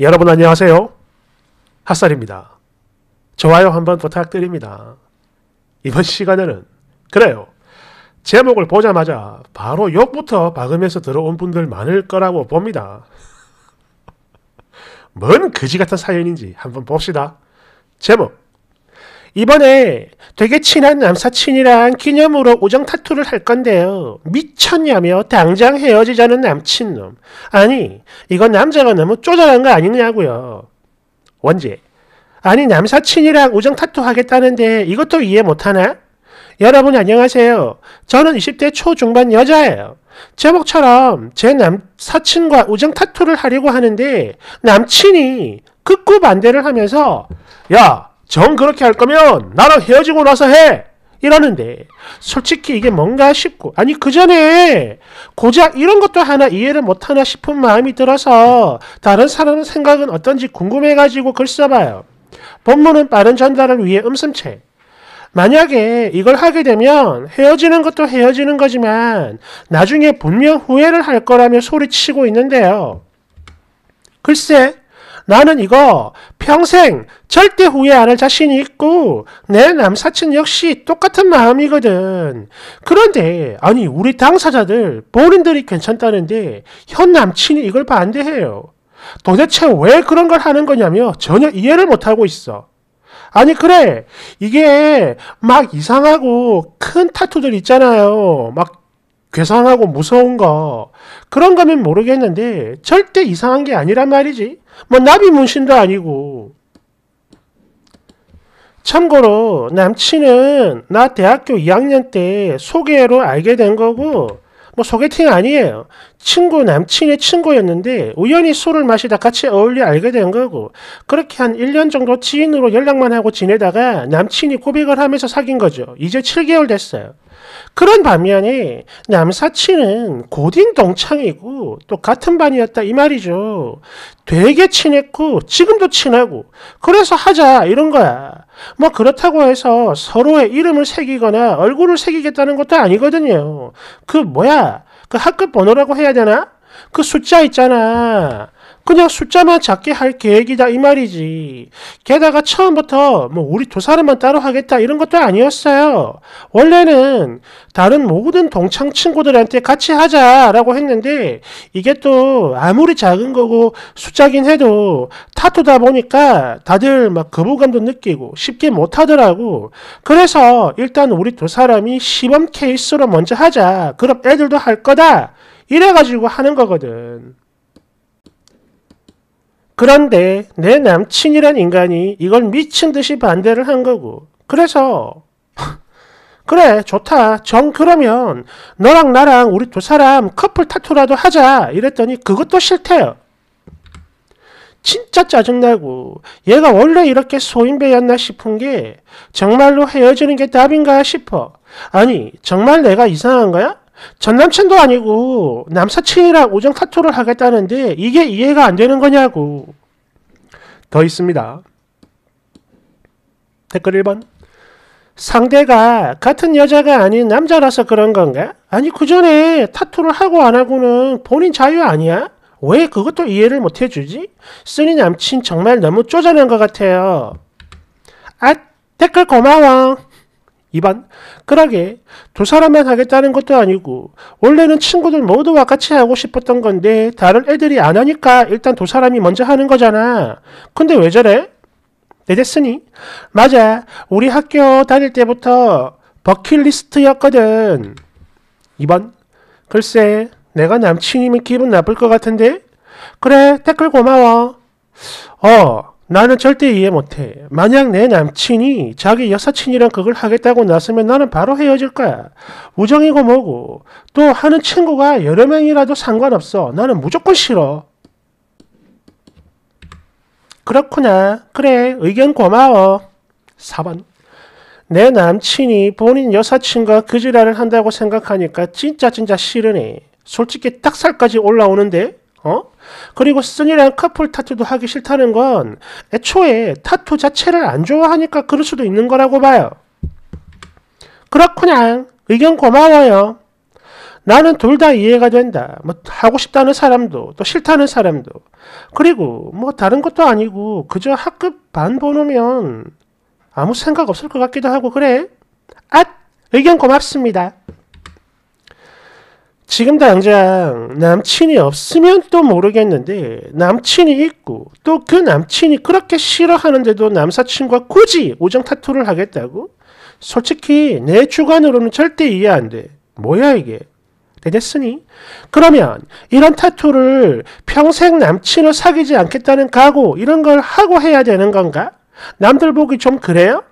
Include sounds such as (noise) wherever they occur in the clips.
여러분 안녕하세요. 핫살입니다. 좋아요 한번 부탁드립니다. 이번 시간에는 그래요. 제목을 보자마자 바로 욕부터 박으면서 들어온 분들 많을 거라고 봅니다. (laughs) 뭔 거지 같은 사연인지 한번 봅시다. 제목 이번에 되게 친한 남사친이랑 기념으로 우정 타투를 할 건데요. 미쳤냐며 당장 헤어지자는 남친놈. 아니, 이건 남자가 너무 쪼잔한 거 아니냐고요. 원제. 아니, 남사친이랑 우정 타투 하겠다는데 이것도 이해 못하나? 여러분 안녕하세요. 저는 20대 초중반 여자예요. 제목처럼 제 남사친과 우정 타투를 하려고 하는데 남친이 극구 반대를 하면서 야정 그렇게 할 거면 나랑 헤어지고 나서 해! 이러는데 솔직히 이게 뭔가 싶고 아니 그 전에 고작 이런 것도 하나 이해를 못하나 싶은 마음이 들어서 다른 사람의 생각은 어떤지 궁금해가지고 글 써봐요. 본문은 빠른 전달을 위해 음성책 만약에 이걸 하게 되면 헤어지는 것도 헤어지는 거지만 나중에 분명 후회를 할 거라며 소리치고 있는데요. 글쎄 나는 이거 평생 절대 후회 안 할 자신이 있고 내 남사친 역시 똑같은 마음이거든. 그런데 아니 우리 당사자들 본인들이 괜찮다는데 현 남친이 이걸 반대해요. 도대체 왜 그런 걸 하는 거냐며 전혀 이해를 못하고 있어. 아니 그래 이게 막 이상하고 큰 타투들 있잖아요. 막 괴산하고 무서운가 그런 거면 모르겠는데 절대 이상한 게 아니란 말이지. 뭐 나비 문신도 아니고. 참고로 남친은 나 대학교 2학년 때 소개로 알게 된 거고 뭐 소개팅 아니에요. 친구 남친의 친구였는데 우연히 술을 마시다 같이 어울려 알게 된 거고 그렇게 한 1년 정도 지인으로 연락만 하고 지내다가 남친이 고백을 하면서 사귄 거죠. 이제 7개월 됐어요. 그런 반면에 남사친은 고딩 동창이고 또 같은 반이었다 이 말이죠. 되게 친했고 지금도 친하고 그래서 하자 이런 거야. 뭐 그렇다고 해서 서로의 이름을 새기거나 얼굴을 새기겠다는 것도 아니거든요. 그 뭐야? 그 학급 번호라고 해야 되나? 그 숫자 있잖아. 그냥 숫자만 작게 할 계획이다 이 말이지. 게다가 처음부터 뭐 우리 두 사람만 따로 하겠다 이런 것도 아니었어요. 원래는 다른 모든 동창 친구들한테 같이 하자라고 했는데 이게 또 아무리 작은 거고 숫자긴 해도 타투다 보니까 다들 막 거부감도 느끼고 쉽게 못 하더라고. 그래서 일단 우리 두 사람이 시범 케이스로 먼저 하자. 그럼 애들도 할 거다. 이래가지고 하는 거거든. 그런데 내 남친이란 인간이 이걸 미친 듯이 반대를 한 거고. 그래서 (laughs) 그래 좋다 정 그러면 너랑 나랑 우리 두 사람 커플 타투라도 하자 이랬더니 그것도 싫대요. 진짜 짜증나고 얘가 원래 이렇게 소인배였나 싶은 게 정말로 헤어지는 게 답인가 싶어. 아니 정말 내가 이상한 거야? 전남친도 아니고 남사친이랑 우정 타투를 하겠다는데 이게 이해가 안 되는 거냐고. 더 있습니다. 댓글 1번. 상대가 같은 여자가 아닌 남자라서 그런 건가? 아니 그 전에 타투를 하고 안 하고는 본인 자유 아니야? 왜 그것도 이해를 못 해주지? 쓰니 남친 정말 너무 쪼잔한 것 같아요. 아 댓글 고마워. 2반 그러게 두 사람만 하겠다는 것도 아니고 원래는 친구들 모두와 같이 하고 싶었던 건데 다른 애들이 안 하니까 일단 두 사람이 먼저 하는 거잖아. 근데 왜 저래? 내댔으니 네, 맞아 우리 학교 다닐 때부터 버킷리스트였거든. 2번 글쎄 내가 남친이면 기분 나쁠 것 같은데? 그래 댓글 고마워. 어 나는 절대 이해 못해. 만약 내 남친이 자기 여사친이랑 그걸 하겠다고 나서면 나는 바로 헤어질 거야. 우정이고 뭐고. 또 하는 친구가 여러 명이라도 상관없어. 나는 무조건 싫어. 그렇구나. 그래. 의견 고마워. 4번. 내 남친이 본인 여사친과 그 지랄을 한다고 생각하니까 진짜 진짜 싫으네. 솔직히 딱살까지 올라오는데 어? 그리고 스승이랑 커플 타투도 하기 싫다는 건 애초에 타투 자체를 안 좋아하니까 그럴 수도 있는 거라고 봐요. 그렇구나. 의견 고마워요. 나는 둘 다 이해가 된다. 뭐 하고 싶다는 사람도 또 싫다는 사람도. 그리고 뭐 다른 것도 아니고 그저 학급 반보호면 아무 생각 없을 것 같기도 하고 그래. 앗! 의견 고맙습니다. 지금 당장 남친이 없으면 또 모르겠는데 남친이 있고 또 그 남친이 그렇게 싫어하는데도 남사친과 굳이 우정 타투를 하겠다고? 솔직히 내 주관으로는 절대 이해 안 돼. 뭐야 이게? 되겠으니? 그러면 이런 타투를 평생 남친을 사귀지 않겠다는 각오 이런 걸 하고 해야 되는 건가? 남들 보기 좀 그래요?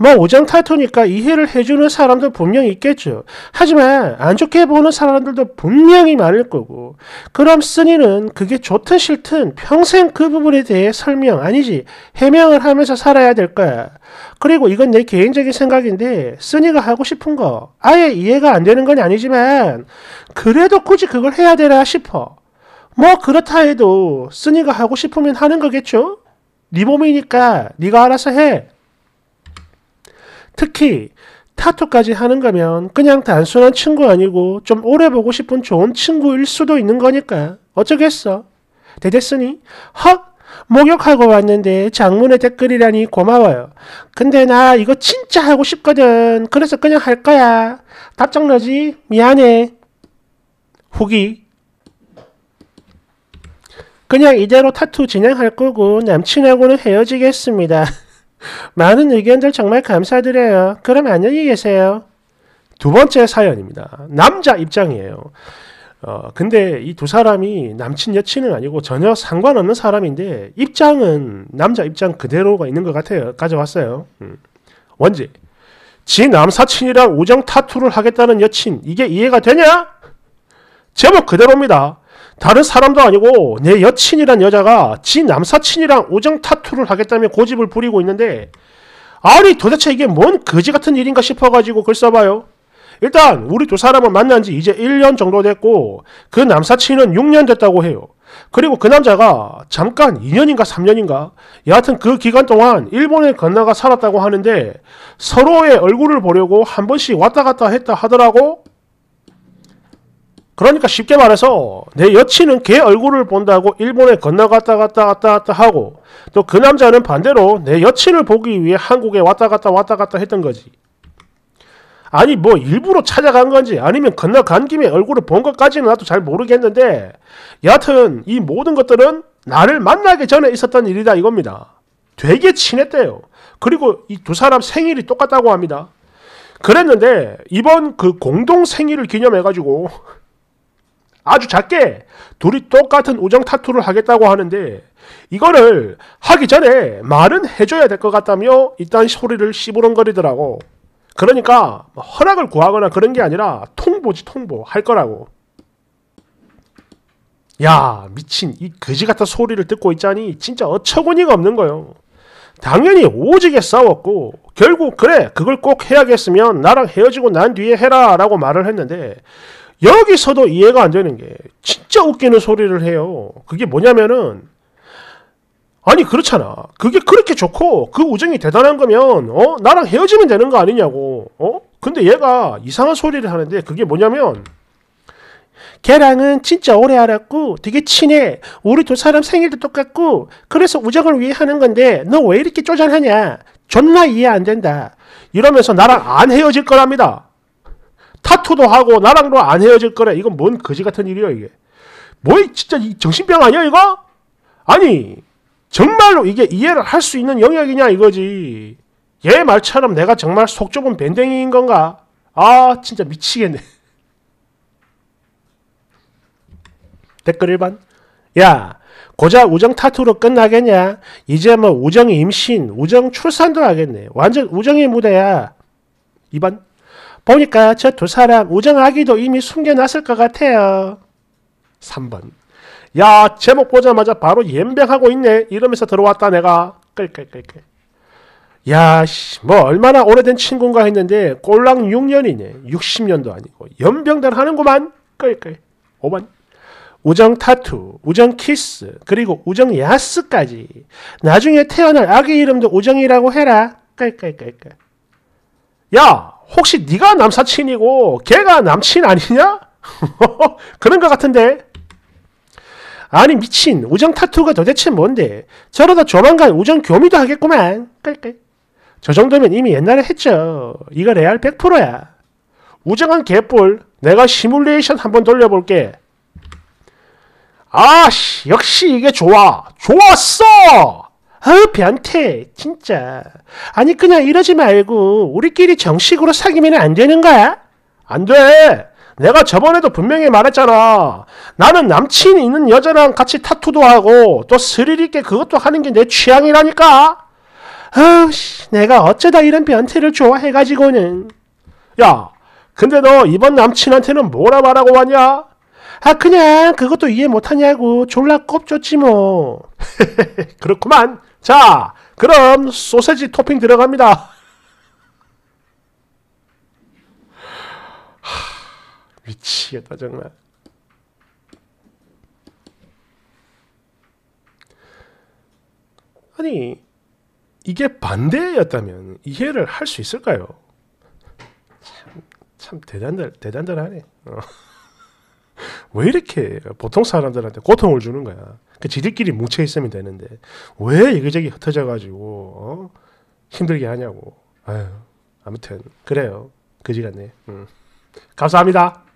뭐 오장 타투니까 이해를 해주는 사람도 분명히 있겠죠. 하지만 안 좋게 보는 사람들도 분명히 많을 거고 그럼 쓰니는 그게 좋든 싫든 평생 그 부분에 대해 설명 아니지 해명을 하면서 살아야 될 거야. 그리고 이건 내 개인적인 생각인데 쓰니가 하고 싶은 거 아예 이해가 안 되는 건 아니지만 그래도 굳이 그걸 해야 되나 싶어. 뭐 그렇다 해도 쓰니가 하고 싶으면 하는 거겠죠? 네 몸이니까 네가 알아서 해. 특히 타투까지 하는 거면 그냥 단순한 친구 아니고 좀 오래 보고 싶은 좋은 친구일 수도 있는 거니까 어쩌겠어. 대댔으니 헉! 목욕하고 왔는데 장문의 댓글이라니 고마워요. 근데 나 이거 진짜 하고 싶거든. 그래서 그냥 할 거야. 답장나지 미안해. 후기 그냥 이대로 타투 진행할 거고 남친하고는 헤어지겠습니다. (laughs) 많은 의견들 정말 감사드려요. 그럼 안녕히 계세요. 두 번째 사연입니다. 남자 입장이에요. 어, 근데 이 두 사람이 남친 여친은 아니고 전혀 상관없는 사람인데 입장은 남자 입장 그대로가 있는 것 같아요. 가져왔어요. 음. 원지. 지 남사친이랑 우정 타투를 하겠다는 여친 이게 이해가 되냐? 제목 그대로입니다. 다른 사람도 아니고 내 여친이란 여자가 지 남사친이랑 우정 타투를 하겠다며 고집을 부리고 있는데 아니 도대체 이게 뭔 거지 같은 일인가 싶어가지고 글 써봐요. 일단 우리 두 사람은 만난 지 이제 1년 정도 됐고 그 남사친은 6년 됐다고 해요. 그리고 그 남자가 잠깐 2년인가 3년인가 여하튼 그 기간 동안 일본에 건너가 살았다고 하는데 서로의 얼굴을 보려고 한 번씩 왔다 갔다 했다 하더라고 그러니까 쉽게 말해서 내 여친은 걔 얼굴을 본다고 일본에 건너갔다 갔다 갔다 갔다 하고 또 그 남자는 반대로 내 여친을 보기 위해 한국에 왔다 갔다 왔다 갔다 했던 거지. 아니 뭐 일부러 찾아간 건지 아니면 건너간 김에 얼굴을 본 것까지는 나도 잘 모르겠는데 여하튼 이 모든 것들은 나를 만나기 전에 있었던 일이다 이겁니다. 되게 친했대요. 그리고 이 두 사람 생일이 똑같다고 합니다. 그랬는데 이번 그 공동 생일을 기념해가지고 아주 작게 둘이 똑같은 우정 타투를 하겠다고 하는데 이거를 하기 전에 말은 해줘야 될 것 같다며 이딴 소리를 시부렁거리더라고 그러니까 뭐 허락을 구하거나 그런 게 아니라 통보지 통보 할 거라고. 야 미친 이 거지 같은 소리를 듣고 있자니 진짜 어처구니가 없는 거요. 당연히 오지게 싸웠고 결국 그래 그걸 꼭 해야겠으면 나랑 헤어지고 난 뒤에 해라 라고 말을 했는데 여기서도 이해가 안 되는 게 진짜 웃기는 소리를 해요. 그게 뭐냐면은 아니 그렇잖아. 그게 그렇게 좋고 그 우정이 대단한 거면 어 나랑 헤어지면 되는 거 아니냐고. 어? 근데 얘가 이상한 소리를 하는데 그게 뭐냐면 걔랑은 진짜 오래 알았고 되게 친해. 우리 두 사람 생일도 똑같고 그래서 우정을 위해 하는 건데 너 왜 이렇게 쪼잔하냐. 존나 이해 안 된다. 이러면서 나랑 안 헤어질 거랍니다. 타투도 하고 나랑도 안 헤어질 거래. 이건 뭔 거지 같은 일이야 이게. 뭐 진짜 정신병 아니야 이거? 아니 정말로 이게 이해를 할 수 있는 영역이냐 이거지. 얘 말처럼 내가 정말 속 좁은 밴댕이인 건가? 아 진짜 미치겠네. (laughs) 댓글 1번 야 고작 우정 타투로 끝나겠냐? 이제 뭐 우정 임신, 우정 출산도 하겠네. 완전 우정의 무대야. 2번 보니까 저 두 사람 우정하기도 이미 숨겨놨을 것 같아요. 3번 야 제목 보자마자 바로 연병하고 있네 이러면서 들어왔다 내가 끌끌끌끌 야, 뭐 얼마나 오래된 친구인가 했는데 꼴랑 6년이네. 60년도 아니고 연병들 하는구만. 끌끌. 5번. 우정 타투, 우정 키스, 그리고 우정 야스까지. 나중에 태어날 아기 이름도 우정이라고 해라. 끌끌끌끌. 야, 혹시 네가 남사친이고 걔가 남친 아니냐? (laughs) 그런 것 같은데 아니 미친 우정 타투가 도대체 뭔데 저러다 조만간 우정 교미도 하겠구만 깔깔 저 정도면 이미 옛날에 했죠 이거 레알 100%야 우정한 개뿔 내가 시뮬레이션 한번 돌려볼게 아씨 역시 이게 좋아 좋았어 어 변태 진짜 아니 그냥 이러지 말고 우리끼리 정식으로 사귀면 안 되는 거야? 안 돼! 내가 저번에도 분명히 말했잖아 나는 남친 있는 여자랑 같이 타투도 하고 또 스릴있게 그것도 하는 게 내 취향이라니까 어우 내가 어쩌다 이런 변태를 좋아해가지고는 야 근데 너 이번 남친한테는 뭐라 말하고 왔냐? 아 그냥 그것도 이해 못하냐고 졸라 꼽좋지 뭐. (laughs) 그렇구만. 자 그럼 소세지 토핑 들어갑니다. (laughs) 미치겠다 정말. 아니 이게 반대였다면 이해를 할 수 있을까요? 참, 참 대단들 대단들하네. 어. 왜 이렇게 보통 사람들한테 고통을 주는 거야? 그 지들끼리 뭉쳐 있으면 되는데 왜 여기저기 흩어져 가지고 어? 힘들게 하냐고. 아유, 아무튼 그래요. 그지 같네. 음. 감사합니다.